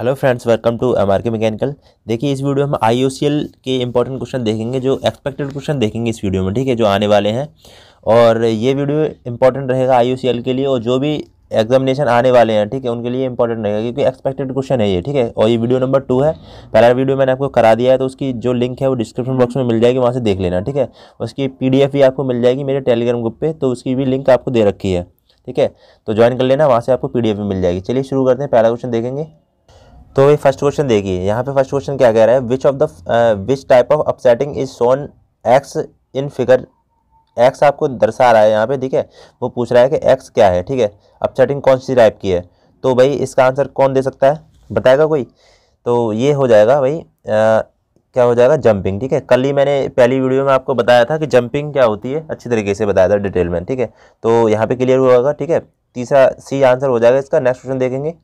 hello friends welcome to M R K mechanical देखिए इस video में हम आई सी एल के इंपॉर्टेंट क्वेश्चन देखेंगे जो एक्सपेक्टेड क्वेश्चन देखेंगे इस वीडियो में ठीक है जो आने वाले हैं और ये वीडियो इंपॉर्टेंट रहेगा आई ओ सी एल के लिए और जो भी एग्जामिनेशन आने वाले हैं ठीक है उनके लिए इंपॉर्टेंट रहेगा क्योंकि एक्सपेक्टेड क्वेश्चन है ये ठीक है और ये वीडियो नंबर टू है पहला वीडियो मैंने आपको करा दिया है तो उसकी जो लिंक है वो डिस्क्रिप्शन बॉक्स में मिल जाएगी वहाँ से देख लेना ठीक है उसकी पी भी आपको मिल जाएगी मेरे टेलीग्राम ग्रुप पर तो उसकी भी लिंक आपको दे रखी है ठीक है तो ज्वाइन कर लेना वहाँ से आपको पी भी मिल जाएगी चलिए शुरू करते हैं पहला क्वेश्चन देखेंगे तो भाई फर्स्ट क्वेश्चन देखिए यहाँ पे फर्स्ट क्वेश्चन क्या कह रहा है which of the which type of upsetting is shown X in figure X आपको दर्शा रहा है यहाँ पे ठीक है वो पूछ रहा है कि एक्स क्या है ठीक है अपसेटिंग कौन सी टाइप की है तो भाई इसका आंसर कौन दे सकता है बताएगा कोई तो ये हो जाएगा भाई आ, uh, क्या हो जाएगा जंपिंग ठीक है कल ही मैंने पहली वीडियो में आपको बताया था कि जंपिंग क्या होती है अच्छी तरीके से बताया था डिटेल में ठीक है तो यहाँ पे क्लियर हुआ होगा ठीक है तीसरा सी आंसर हो जाएगा इसका नेक्स्ट क्वेश्चन देखेंगे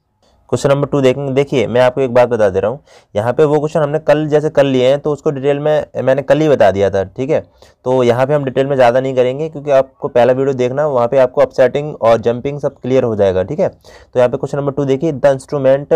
क्वेश्चन नंबर टू देखेंगे देखिए मैं आपको एक बात बता दे रहा हूँ यहाँ पे वो क्वेश्चन हमने कल जैसे कल लिए हैं तो उसको डिटेल में मैंने कल ही बता दिया था ठीक है तो यहाँ पे हम डिटेल में ज़्यादा नहीं करेंगे क्योंकि आपको पहला वीडियो देखना वहाँ पे आपको अपसेटिंग और जंपिंग सब क्लियर हो जाएगा ठीक है तो यहाँ पे क्वेश्चन नंबर टू देखिए the instrument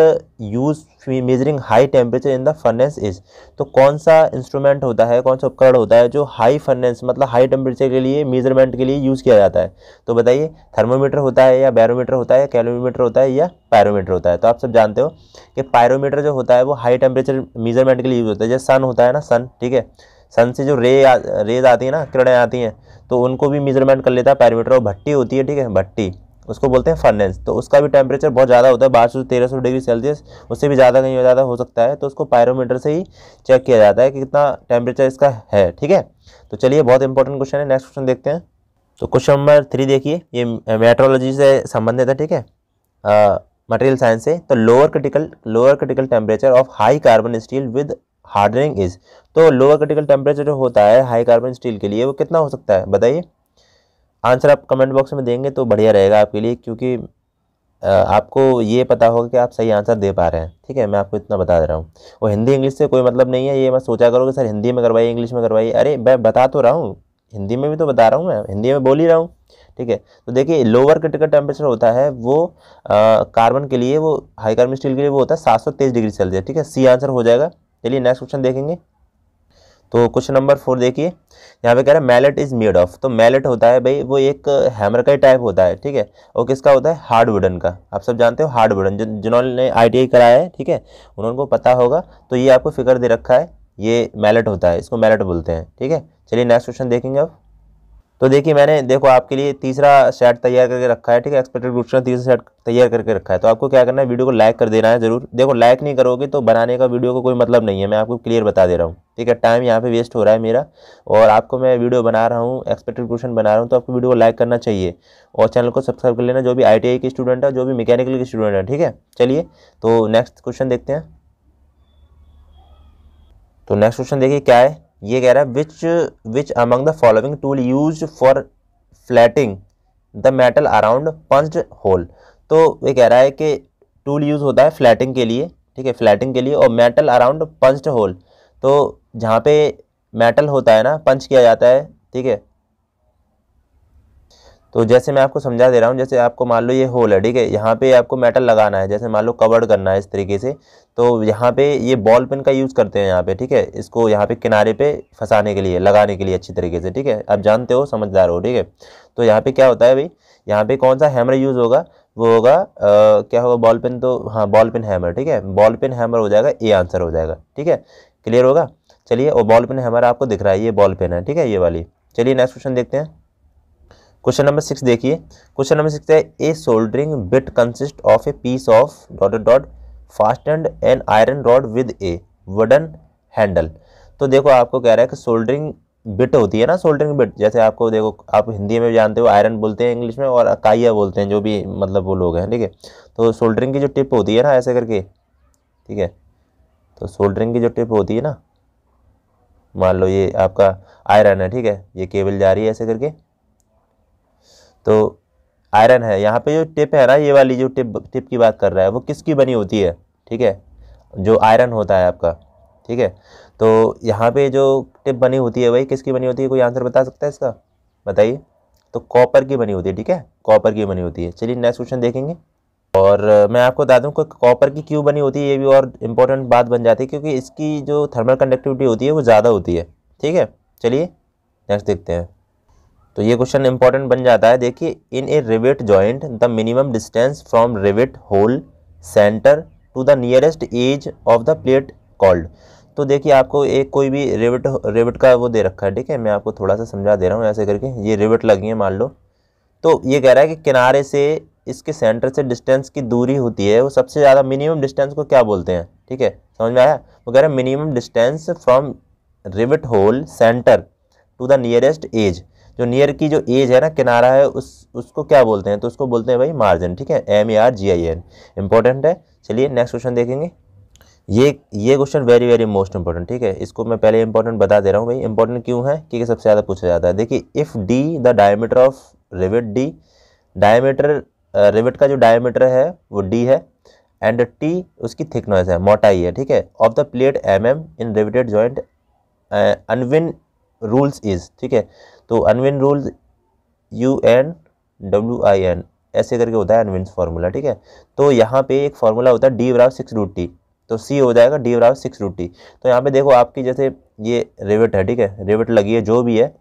use measuring high temperature in the furnace is तो कौन सा इंस्ट्रूमेंट होता है कौन सा उपकरण होता है जो हाई फर्नेस मतलब हाई टेम्परेचर के लिए मेजरमेंट के लिए यूज़ किया जाता है तो बताइए थर्मोमीटर होता है या बैरोमीटर होता है कैलोमीटर होता है या पायरोमीटर होता है तो आप सब जानते हो कि पायरोमीटर जो होता है वो हाई टेम्परेचर मेजरमेंट के लिए यूज़ होता है जैसे सन होता है ना सन ठीक है सन से जो रे रेज आती है ना किरणें आती हैं तो उनको भी मेजरमेंट कर लेता है पैरोमीटर और भट्टी होती है ठीक है भट्टी उसको बोलते हैं फर्नेस तो उसका भी टेम्परेचर बहुत ज़्यादा होता है बारह सौ तेरह सौ डिग्री सेल्सियस उससे भी ज़्यादा कहीं ज़्यादा हो सकता है तो उसको पायरोमीटर से ही चेक किया जाता है कि कितना टेम्परेचर इसका है ठीक है तो चलिए बहुत इंपॉर्टेंट क्वेश्चन है नेक्स्ट क्वेश्चन देखते हैं तो क्वेश्चन नंबर थ्री देखिए ये मेट्रोलॉजी से संबंधित है ठीक है मटेरियल साइंस से तो lower critical lower critical temperature of high carbon steel with hardening is तो लोअर क्रिटिकल टेम्परेचर जो होता है हाई कार्बन स्टील के लिए वो कितना हो सकता है बताइए आंसर आप कमेंट बॉक्स में देंगे तो बढ़िया रहेगा आपके लिए क्योंकि आपको ये पता होगा कि आप सही आंसर दे पा रहे हैं ठीक है मैं आपको इतना बता दे रहा हूँ वो हिंदी इंग्लिश से कोई मतलब नहीं है ये मैं सोचा करूँ कि सर हिंदी में करवाइए इंग्लिश में करवाइए अरे मैं बता तो रहा हूँ हिंदी में भी तो बता रहा हूँ मैं हिंदी में बोल ही रहा हूँ ठीक है तो देखिए लोअर क्रिटिकल टेम्परेचर होता है वो कार्बन के लिए वो हाई कार्बन स्टील के लिए वो होता है सात डिग्री सेल्सियस ठीक है सी आंसर हो जाएगा चलिए नेक्स्ट क्वेश्चन देखेंगे तो क्वेश्चन नंबर फोर देखिए यहाँ पे कह रहा है मैलेट इज़ मेड ऑफ तो मैलेट होता है भाई वो एक हैमर का ही टाइप होता है ठीक है और किसका होता है हार्ड वुडन का आप सब जानते हो हार्ड वुडन जिन्होंने आई कराया है ठीक है उन्होंने पता होगा तो ये आपको फिगर दे रखा है ये मैलेट होता है इसको मैलेट बोलते हैं ठीक है चलिए नेक्स्ट क्वेश्चन देखेंगे अब तो देखिए मैंने देखो आपके लिए तीसरा सेट तैयार करके रखा है ठीक है एक्सपेक्टेड क्वेश्चन का तीसरा सेट तैयार करके रखा है तो आपको क्या करना है वीडियो को लाइक कर देना है जरूर देखो लाइक नहीं करोगे तो बनाने का वीडियो को कोई मतलब नहीं है मैं आपको क्लियर बता दे रहा हूँ ठीक है टाइम यहाँ पे वेस्ट हो रहा है मेरा और आपको मैं वीडियो बना रहा हूँ एक्सपेक्टेड क्वेश्चन बना रहा हूँ तो आपको वीडियो को लाइक करना चाहिए और चैनल को सब्सक्राइब कर लेना जो भी आई के स्टूडेंट है जो भी मैकेनिकल के स्टूडेंट है ठीक है चलिए तो नेक्स्ट क्वेश्चन देखते हैं तो नेक्स्ट क्वेश्चन देखिए क्या है ये कह रहा है which which among the following tool use for flatting the metal around punch hole तो ये कह रहा है कि टूल यूज़ होता है फ्लैटिंग के लिए ठीक है फ्लैटिंग के लिए और मेटल अराउंड पंच होल तो जहाँ पे मेटल होता है ना पंच किया जाता है ठीक है तो जैसे मैं आपको समझा दे रहा हूँ जैसे आपको मान लो ये होल है ठीक है यहाँ पे आपको मेटल लगाना है जैसे मान लो कवर करना है इस तरीके से तो यहाँ पे ये बॉल पिन का यूज़ करते हैं यहाँ पे ठीक है इसको यहाँ पे किनारे पे फंसाने के लिए लगाने के लिए अच्छी तरीके से ठीक है आप जानते हो समझदार हो ठीक है तो यहाँ पर क्या होता है भाई यहाँ पर कौन सा हैमर यूज़ होगा वो होगा आ, क्या होगा बॉल पेन तो हाँ बॉल पिन हैमर ठीक है बॉल पिन हैमर हो जाएगा ए आंसर हो जाएगा ठीक है क्लियर होगा चलिए और बॉल पिन हैमर आपको दिख रहा है ये बॉल पेन है ठीक है ये वाली चलिए नेक्स्ट क्वेश्चन देखते हैं क्वेश्चन नंबर सिक्स देखिए क्वेश्चन नंबर सिक्स है a soldering bit consist of a piece of dot dot fast and an iron rod with a wooden handle तो देखो आपको कह रहा है कि सोल्डरिंग बिट होती है ना सोल्डरिंग बिट जैसे आपको देखो आप हिंदी में जानते हो आयरन बोलते हैं इंग्लिश में और अकाइया बोलते हैं जो भी मतलब वो लोग हैं ठीक है तो सोल्डरिंग की जो टिप होती है ना ऐसे करके ठीक है तो सोल्डरिंग की जो टिप होती है ना मान लो ये आपका आयरन है ठीक है ये केबल जा रही है ऐसे करके तो आयरन है यहाँ पे जो टिप है ना ये वाली जो टिप टिप की बात कर रहा है वो किसकी बनी होती है ठीक है जो आयरन होता है आपका ठीक है तो यहाँ पे जो टिप बनी होती है वही किसकी बनी होती है कोई आंसर बता सकता है इसका बताइए तो कॉपर की बनी होती है ठीक है कॉपर की बनी होती है चलिए नेक्स्ट क्वेश्चन देखेंगे और मैं आपको बता दूँ कि कॉपर की क्यों बनी होती है ये भी और इम्पोर्टेंट बात बन जाती है क्योंकि इसकी जो थर्मल कंडक्टिविटी होती है वो ज़्यादा होती है ठीक है चलिए नेक्स्ट देखते हैं तो ये क्वेश्चन इंपॉर्टेंट बन जाता है देखिए in a rivet joint the minimum distance from rivet hole centre to the nearest edge of the plate called तो देखिए आपको एक कोई भी रिविट रिविट का वो दे रखा है ठीक है मैं आपको थोड़ा सा समझा दे रहा हूँ ऐसे करके ये रिविट लगी है मान लो तो ये कह रहा है कि किनारे से इसके सेंटर से डिस्टेंस की दूरी होती है वो सबसे ज़्यादा मिनिमम डिस्टेंस को क्या बोलते हैं ठीक है समझ में आया वो कह रहा है minimum distance from rivet hole centre to the nearest edge जो नियर की जो एज है ना किनारा है उस उसको क्या बोलते हैं तो उसको बोलते हैं भाई मार्जिन ठीक है M A R G I N important है चलिए नेक्स्ट क्वेश्चन देखेंगे ये ये question very very most important ठीक है इसको मैं पहले इंपॉर्टेंट बता दे रहा हूँ भाई इंपॉर्टेंट क्यों है क्योंकि सबसे ज़्यादा पूछा जाता है देखिए if D the diameter of rivet D diameter rivet का जो डायमीटर है वो डी है एंड टी उसकी थिकनेस है मोटाई है ठीक है of the plate M M in riveted joint Unwin rules is ठीक है तो Unwin rule U N W I N ऐसे करके होता है अनविन फार्मूला ठीक है तो यहाँ पे एक फार्मूला होता है डी बराबर सिक्स रूट टी तो सी हो जाएगा डी बराबर सिक्स रूट टी तो यहाँ पे देखो आपकी जैसे ये रिविट है ठीक है रिविट लगी है जो भी है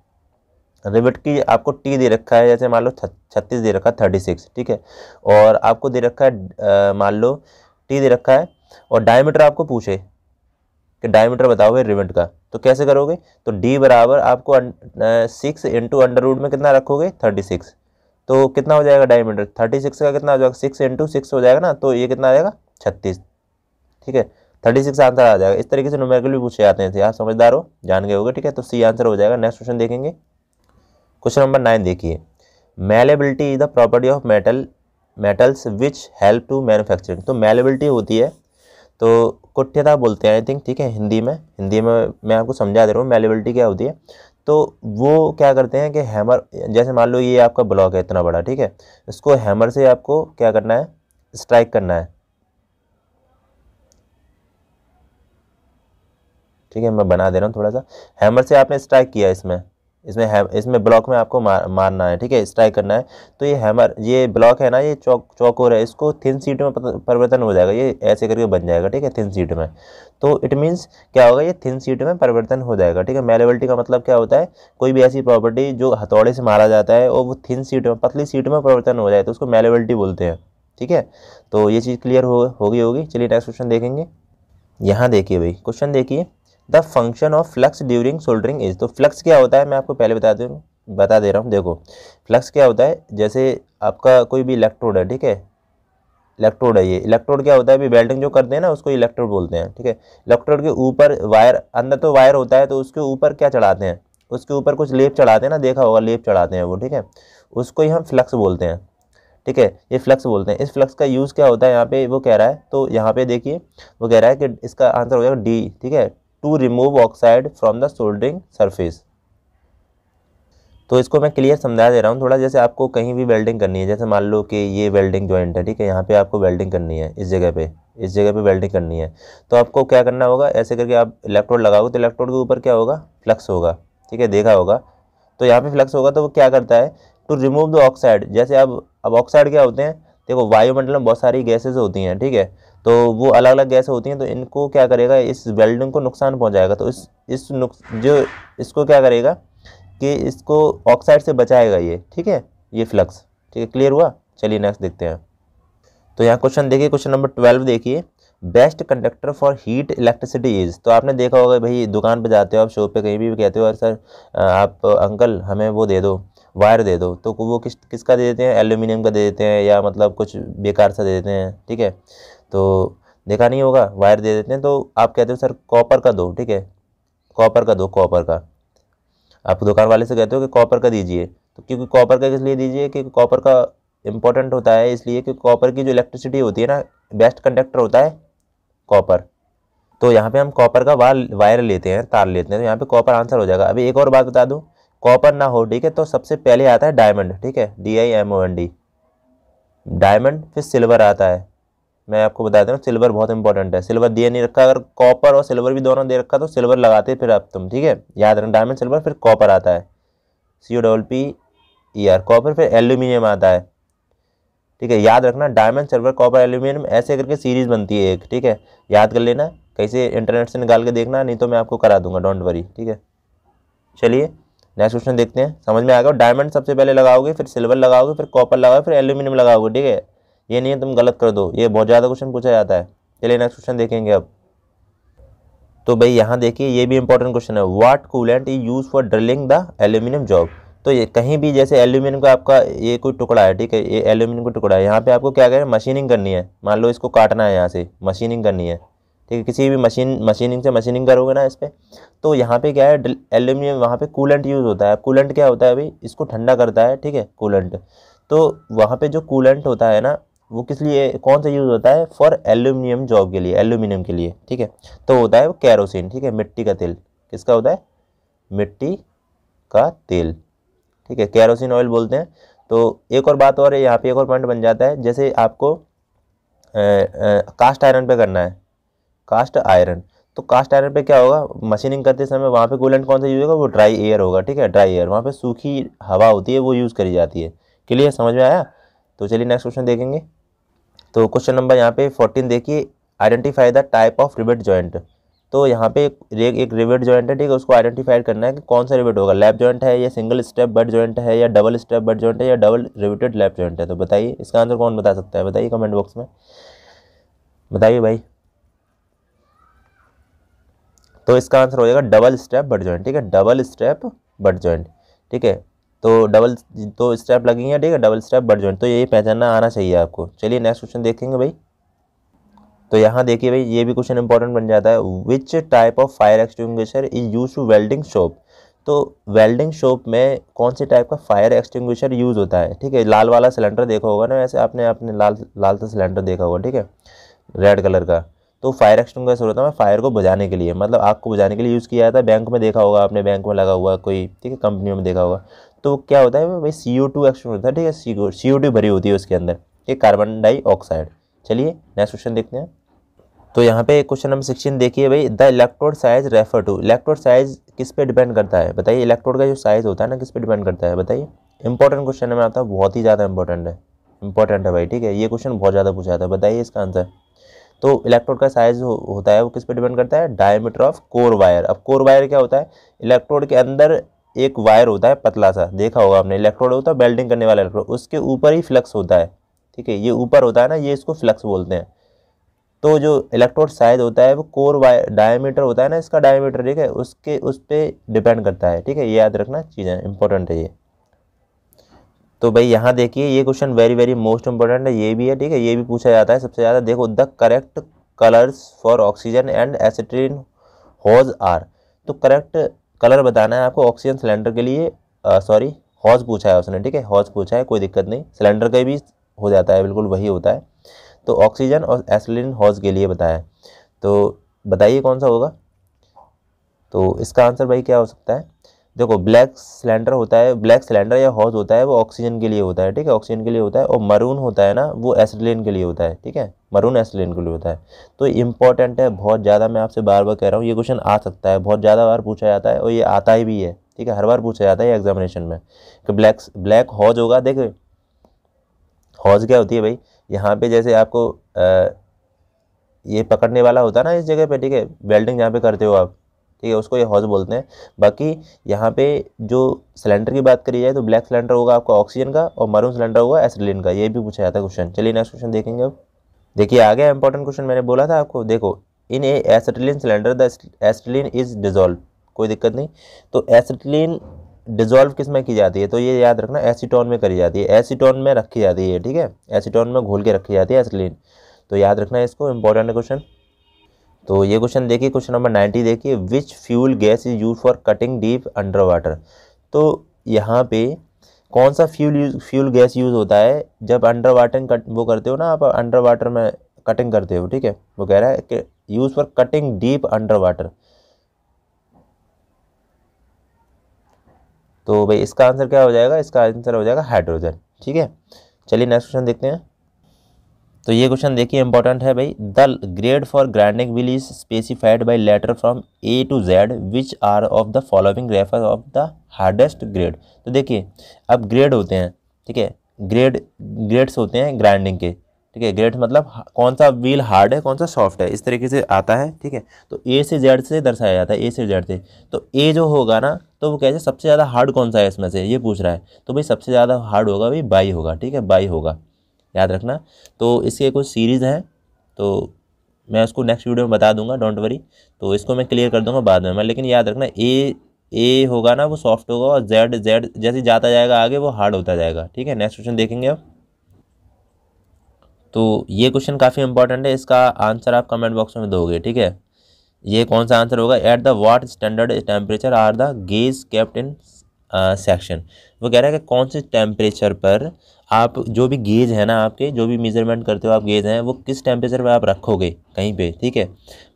रिविट की आपको टी दे रखा है जैसे मान लो छत्तीस दे रखा है थर्टी सिक्स ठीक है और आपको दे रखा है मान लो टी दे रखा है और डायमीटर आपको पूछे कि डायमीटर बताओ भाई रिवेंट का तो कैसे करोगे तो डी बराबर आपको सिक्स इंटू अंडर रूट में कितना रखोगे थर्टी सिक्स तो कितना हो जाएगा डायमीटर थर्टी सिक्स का कितना हो जाएगा सिक्स इंटू सिक्स हो जाएगा ना तो ये कितना आ जाएगा छत्तीस ठीक है थर्टी सिक्स आंसर आ जाएगा इस तरीके से न्यूमेरिकल भी पूछे जाते हैं आप हाँ, समझदार हो जान गए होगे ठीक है तो सी आंसर हो जाएगा नेक्स्ट क्वेश्चन देखेंगे क्वेश्चन नंबर नाइन देखिए malleability is the property of metal metals which help to manufacturing तो मेलेबिलिटी होती है तो कुठ्यता बोलते हैं आई थिंक ठीक है हिंदी में हिंदी में मैं आपको समझा दे रहा हूँ मेलेबिलिटी क्या होती है तो वो क्या करते हैं कि हैमर जैसे मान लो ये आपका ब्लॉक है इतना बड़ा ठीक है इसको हैमर से आपको क्या करना है स्ट्राइक करना है ठीक है मैं बना दे रहा हूँ थोड़ा सा हैमर से आपने स्ट्राइक किया इसमें इसमें है इसमें ब्लॉक में आपको मार, मारना है ठीक है स्ट्राइक करना है तो ये हैमर ये ब्लॉक है ना ये चौक चौकोर है इसको थिन सीट में परिवर्तन हो जाएगा ये ऐसे करके बन जाएगा ठीक है थिन सीट में तो इट मीन्स क्या होगा ये थिन सीट में परिवर्तन हो जाएगा ठीक है मेलेबिलिटी का मतलब क्या होता है कोई भी ऐसी प्रॉपर्टी जो हथौड़े से मारा जाता है और वो थिन सीट में पतली सीट में परिवर्तन हो जाए तो उसको मेलेबिलिटी बोलते हैं ठीक है तो ये चीज़ क्लियर हो होगी होगी चलिए नेक्स्ट क्वेश्चन देखेंगे यहाँ देखिए भाई क्वेश्चन देखिए the function of flux during soldering is तो फ्लक्स क्या होता है मैं आपको पहले बता दूँ बता दे रहा हूँ देखो फ्लक्स क्या होता है जैसे आपका कोई भी इलेक्ट्रोड है ठीक है इलेक्ट्रोड है ये इलेक्ट्रोड क्या होता है अभी वेल्डिंग जो करते हैं ना उसको इलेक्ट्रोड बोलते हैं ठीक है इलेक्ट्रोड के ऊपर वायर अंदर तो वायर होता है तो उसके ऊपर क्या चढ़ाते हैं उसके ऊपर कुछ लेप चढ़ाते हैं ना देखा होगा लेप चढ़ाते हैं वो ठीक है उसको ही हम फ्लक्स बोलते हैं ठीक है ये फ्लक्स बोलते हैं इस फ्लक्स का यूज़ क्या होता है यहाँ पे वो कह रहा है तो यहाँ पे देखिए वो कह रहा है कि इसका आंसर हो जाएगा डी ठीक है to remove oxide from the soldering surface तो इसको मैं क्लियर समझा दे रहा हूँ थोड़ा जैसे आपको कहीं भी वेल्डिंग करनी है जैसे मान लो कि ये वेल्डिंग ज्वाइंट है ठीक है यहाँ पे आपको वेल्डिंग करनी है इस जगह पे इस जगह पे वेल्डिंग करनी है तो आपको क्या करना होगा ऐसे करके आप इलेक्ट्रोड लगाओगे तो इलेक्ट्रोड के ऊपर क्या होगा फ्लक्स होगा ठीक है देखा होगा तो यहाँ पे फ्लक्स होगा तो वो क्या करता है टू रिमूव द ऑक्साइड जैसे आप अब ऑक्साइड क्या होते हैं देखो वायुमंडल में बहुत सारी गैसेज होती हैं ठीक है तो वो अलग अलग गैसें होती हैं तो इनको क्या करेगा इस वेल्डिंग को नुकसान पहुंचाएगा तो इस इस जो इसको क्या करेगा कि इसको ऑक्साइड से बचाएगा ये ठीक है ये फ्लक्स ठीक है क्लियर हुआ चलिए नेक्स्ट देखते हैं तो यहाँ क्वेश्चन देखिए क्वेश्चन नंबर ट्वेल्व देखिए best conductor for heat electricity is तो आपने देखा होगा भाई दुकान पर जाते हो आप शॉप पर कहीं भी कहते हो और सर आप अंकल हमें वो दे दो वायर दे दो तो वो किस किसका दे देते हैं एल्यूमिनियम का दे देते हैं या मतलब कुछ बेकार सा दे देते हैं ठीक है तो देखा नहीं होगा वायर दे देते हैं तो आप कहते हो सर कॉपर का दो ठीक है कॉपर का दो कॉपर का आप दुकान वाले से कहते हो कि कॉपर का दीजिए तो क्योंकि कॉपर का किस लिए दीजिए क्योंकि कॉपर का इंपॉर्टेंट होता है इसलिए कि कॉपर की जो इलेक्ट्रिसिटी होती है ना बेस्ट कंडक्टर होता है कॉपर तो यहाँ पे हम कॉपर का वायर वायर लेते हैं तार लेते हैं तो यहाँ पे कॉपर आंसर हो जाएगा अभी एक और बात बता दूँ कॉपर ना हो ठीक है तो सबसे पहले आता है डायमंड ठीक है D I M O N D diamond फिर सिल्वर आता है मैं आपको बता दे रहा हूँ सिल्वर बहुत इंपॉर्टेंट है सिल्वर दिया नहीं रखा अगर कॉपर और सिल्वर भी दोनों दे रखा तो सिल्वर लगाते फिर आप तुम ठीक है याद रखना डायमंड सिल्वर फिर कॉपर आता है C O double P E R copper फिर एल्यूमिनियम आता है ठीक है याद रखना डायमंड सिल्वर कॉपर एल्यूमिनियम ऐसे करके सीरीज़ बनती है एक ठीक है याद कर लेना कहीं से इंटरनेट से निकाल के देखना नहीं तो मैं आपको करा दूंगा डोंट वरी ठीक है चलिए नेक्स्ट क्वेश्चन देखते हैं समझ में आ गया डायमंड सबसे पहले लगाओगे फिर सिल्वर लगाओगे फिर कॉपर लगाओगे फिर एल्यूमिनियम लगाओगे ठीक है ये नहीं है तुम गलत कर दो ये बहुत ज़्यादा क्वेश्चन पूछा जाता है चलिए नेक्स्ट क्वेश्चन देखेंगे अब तो भाई यहाँ देखिए ये भी इंपॉर्टेंट क्वेश्चन है what coolant is use for drilling the aluminium job तो ये कहीं भी जैसे एल्यूमिनियम का आपका ये कोई टुकड़ा है ठीक है ये एल्यूमिनियम का टुकड़ा है यहाँ पे आपको क्या करें मशीनिंग करनी है मान लो इसको काटना है यहाँ से मशीनिंग करनी है ठीक है किसी भी मशीन मशीनिंग से मशीनिंग करोगे ना इस पर तो यहाँ पे क्या है एल्यूमिनियम वहाँ पे कूलेंट यूज़ होता है कूलेंट क्या होता है भाई इसको ठंडा करता है ठीक है कूलेंट तो वहाँ पे जो कूलेंट होता है ना वो किस लिए कौन सा यूज़ होता है फॉर एल्यूमिनियम जॉब के लिए एल्यूमिनियम के लिए ठीक है तो होता है वो कैरोसिन ठीक है मिट्टी का तेल किसका होता है मिट्टी का तेल ठीक है कैरोसिन ऑयल बोलते हैं तो एक और बात और है यहाँ पे एक और पॉइंट बन जाता है जैसे आपको आ, आ, कास्ट आयरन पे करना है कास्ट आयरन तो कास्ट आयरन पे क्या होगा मशीनिंग करते समय वहाँ पे कूलेंट कौन सा यूज़ होगा वो ड्राई एयर होगा ठीक है ड्राई एयर वहाँ पे सूखी हवा होती है वो यूज़ करी जाती है क्लियर समझ में आया तो चलिए नेक्स्ट क्वेश्चन देखेंगे तो क्वेश्चन नंबर यहाँ पे फोर्टीन देखिए identify the type of rivet joint तो यहाँ पे एक एक रिवेट जॉइंट है ठीक है उसको आइडेंटिफाई करना है कि कौन सा रिवेट होगा लैप जॉइंट है या सिंगल स्टेप बट जॉइंट है या डबल स्टेप बट जॉइंट है या डबल रिवेटेड लैप जॉइंट है तो बताइए इसका आंसर कौन बता सकता है बताइए कमेंट बॉक्स में बताइए भाई तो इसका आंसर हो जाएगा डबल स्टेप बट जॉइंट ठीक है डबल स्टेप बट जॉइंट ठीक है तो डबल तो स्टेप लगेंगे ठीक है डबल स्टेप बट जॉइंट तो यही पहचानना आना चाहिए आपको चलिए नेक्स्ट क्वेश्चन देखेंगे भाई तो यहाँ देखिए भाई ये भी क्वेश्चन इंपॉर्टेंट बन जाता है which type of fire extinguisher is use to welding shop तो वेल्डिंग शॉप में कौन से टाइप का फायर एक्सटिंग्विशर यूज़ होता है ठीक है लाल वाला सिलेंडर देखा होगा ना वैसे आपने आपने लाल लाल सा सिलेंडर देखा होगा ठीक है रेड कलर का तो फायर एक्सटिंग्विशर होता है फायर को बुझाने के लिए मतलब आग को बुझाने के लिए यूज़ किया जाता है बैंक में देखा होगा आपने बैंक में लगा हुआ कोई ठीक है कंपनियों में देखा होगा तो क्या होता है भाई सी ओ टू एक्सप्रेशन होता है ठीक है सी सी ओ टू भरी होती है उसके अंदर ये कार्बन डाईऑक्साइड चलिए नेक्स्ट क्वेश्चन देखते हैं तो यहाँ पे क्वेश्चन नंबर सिक्सटीन देखिए भाई the electrode size refer to electrode size किस पे डिपेंड करता है बताइए इलेक्ट्रोड का जो साइज होता है ना किस पे डिपेंड करता है बताइए इंपॉर्टेंट क्वेश्चन है मैं है बहुत ही ज़्यादा इंपॉर्टेंट है इंपॉर्टेंट है भाई ठीक है ये क्वेश्चन बहुत ज़्यादा पूछा है बताइए इसका आंसर तो इलेक्ट्रोड का साइज हो, होता है वो किस पे डिपेंड करता है डायमीटर ऑफ कोर वायर अब कोर वायर क्या होता है इलेक्ट्रोड के अंदर एक वायर होता है पतला सा देखा होगा आपने इलेक्ट्रोड होता है बेल्डिंग करने वाला इलेक्ट्रोड उसके ऊपर ही फ्लक्स होता है ठीक है ये ऊपर होता है ना ये इसको फ्लक्स बोलते हैं तो जो इलेक्ट्रोड साइज होता है वो कोर वायर डायमीटर होता है ना इसका डायमीटर ठीक है उसके उस पर डिपेंड करता है ठीक है ये याद रखना चीज़ें इंपॉर्टेंट है ये तो भाई यहाँ देखिए ये question very very most important है ये भी है ठीक है ये भी पूछा जाता है सबसे ज़्यादा देखो the correct colours for oxygen and acetylene hose are तो करेक्ट कलर बताना है आपको ऑक्सीजन सिलेंडर के लिए सॉरी हॉज पूछा है उसने ठीक है हॉज पूछा है कोई दिक्कत नहीं सिलेंडर का भी हो जाता है बिल्कुल वही होता है तो ऑक्सीजन और एसिलिन हॉज के लिए बताया तो बताइए कौन सा होगा तो इसका आंसर भाई क्या हो सकता है देखो ब्लैक सिलेंडर होता है ब्लैक सिलेंडर या हॉज होता है वो ऑक्सीजन के लिए होता है ठीक है ऑक्सीजन के लिए होता है और मरून होता है ना वो एसिडिलिन के लिए होता है ठीक है मरून एसिडिलिन के लिए होता है तो इंपॉर्टेंट है बहुत ज़्यादा मैं आपसे बार बार कह रहा हूँ ये क्वेश्चन आ सकता है बहुत ज़्यादा बार पूछा जाता है और ये आता ही भी है ठीक है हर बार पूछा जाता है एग्जामिनेशन में कि ब्लैक ब्लैक हॉज होगा देख हॉज क्या होती है भाई यहाँ पर जैसे आपको ये पकड़ने वाला होता है ना इस जगह पर ठीक है वेल्डिंग जहाँ पर करते हो आप ठीक है उसको ये हौज बोलते हैं बाकी यहाँ पे जो सिलेंडर की बात करी जाए तो ब्लैक सिलेंडर होगा आपका ऑक्सीजन का और मरून सिलेंडर होगा एसिडिलिन का ये भी पूछा जाता है क्वेश्चन चलिए नेक्स्ट क्वेश्चन देखेंगे अब देखिए आ गया इंपॉर्टेंट क्वेश्चन मैंने बोला था आपको देखो in a acetylene cylinder the acetylene is dissolve कोई दिक्कत नहीं तो एसिटिलिन डिजोल्व किस में की जाती है तो ये याद रखना एसीटोन में करी जाती है एसीटोन में रखी जाती है ठीक है एसीटोन में घोल के रखी जाती है एसिटिलिन तो याद रखना इसको इंपॉर्टेंट क्वेश्चन तो ये क्वेश्चन देखिए क्वेश्चन नंबर नाइन्टी देखिए which fuel gas is use for cutting deep under water तो यहाँ पे कौन सा fuel use fuel gas use होता है जब अंडर वाटर कट वो करते हो ना आप अंडर वाटर में कटिंग करते हो ठीक है वो कह रहा है कि use for cutting deep under water तो भाई इसका आंसर क्या हो जाएगा इसका आंसर हो जाएगा हाइड्रोजन ठीक है चलिए नेक्स्ट क्वेश्चन देखते हैं तो ये क्वेश्चन देखिए इंपॉर्टेंट है भाई the grade for grinding wheel is specified by letter from A to Z which are of the following refer of the hardest grade तो देखिए अब ग्रेड होते हैं ठीक है ग्रेड ग्रेड्स होते हैं ग्राइंडिंग के ठीक है ग्रेड मतलब कौन सा व्हील हार्ड है कौन सा सॉफ्ट है इस तरीके से आता है ठीक है तो ए से जेड से दर्शाया जाता है ए से जेड से तो ए जो होगा ना तो वो कैसे सबसे ज़्यादा हार्ड कौन सा है इसमें से ये पूछ रहा है तो भाई सबसे ज़्यादा हार्ड होगा भाई बाई होगा ठीक है बाई होगा याद रखना तो इसके कुछ सीरीज़ हैं तो मैं उसको नेक्स्ट वीडियो में बता दूंगा डोंट वरी तो इसको मैं क्लियर कर दूंगा बाद में मैं लेकिन याद रखना ए ए होगा ना वो सॉफ्ट होगा और जेड जेड जैसे जाता जाएगा आगे वो हार्ड होता जाएगा ठीक है नेक्स्ट क्वेश्चन देखेंगे अब तो ये क्वेश्चन काफ़ी इंपॉर्टेंट है इसका आंसर आप कमेंट बॉक्स में दोगे ठीक है ये कौन सा आंसर होगा at the what standard temperature are the gauge kept in section वो कह रहा है कि कौन से टेम्परेचर पर आप जो भी गेज है ना आपके जो भी मेजरमेंट करते हो आप गेज हैं वो किस टेम्परेचर पर आप रखोगे कहीं पे ठीक है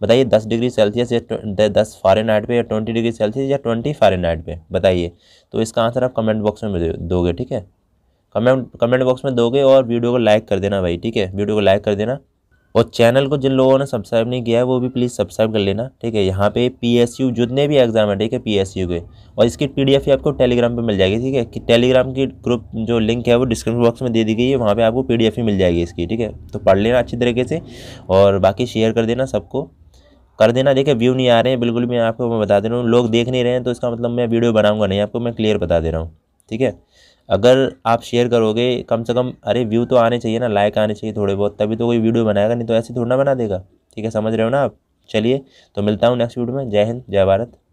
बताइए दस डिग्री सेल्सियस या दस नाइट पर या ट्वेंटी डिग्री सेल्सियस या ट्वेंटी नाइट पर बताइए तो इसका आंसर आप कमेंट बॉक्स में दोगे ठीक है कमेंट कमेंट बॉक्स में दोगे और वीडियो को लाइक कर देना भाई ठीक है वीडियो को लाइक कर देना और चैनल को जिन लोगों ने सब्सक्राइब नहीं किया है वो भी प्लीज़ सब्सक्राइब कर लेना ठीक है यहाँ पे पीएसयू जितने भी एग्जाम है ठीक है पीएसयू के और इसकी पीडीएफ ही आपको टेलीग्राम पे मिल जाएगी ठीक है कि टेलीग्राम की ग्रुप जो लिंक है वो डिस्क्रिप्शन बॉक्स में दे दी गई है वहाँ पर आपको पी ही मिल जाएगी इसकी ठीक है तो पढ़ लेना अच्छी तरीके से और बाकी शेयर कर देना सबको कर देना देखिए व्यू नहीं आ रहे हैं बिल्कुल भी आपको मैं बता दे रहा हूँ लोग देख नहीं रहे हैं तो इसका मतलब मैं वीडियो बनाऊँगा नहीं आपको मैं क्लियर बता दे रहा हूँ ठीक है अगर आप शेयर करोगे कम से कम अरे व्यू तो आने चाहिए ना लाइक आने चाहिए थोड़े बहुत तभी तो कोई वीडियो बनाएगा नहीं तो ऐसे थोड़ा ना बना देगा ठीक है समझ रहे हो ना आप चलिए तो मिलता हूँ नेक्स्ट वीडियो में जय हिंद जय भारत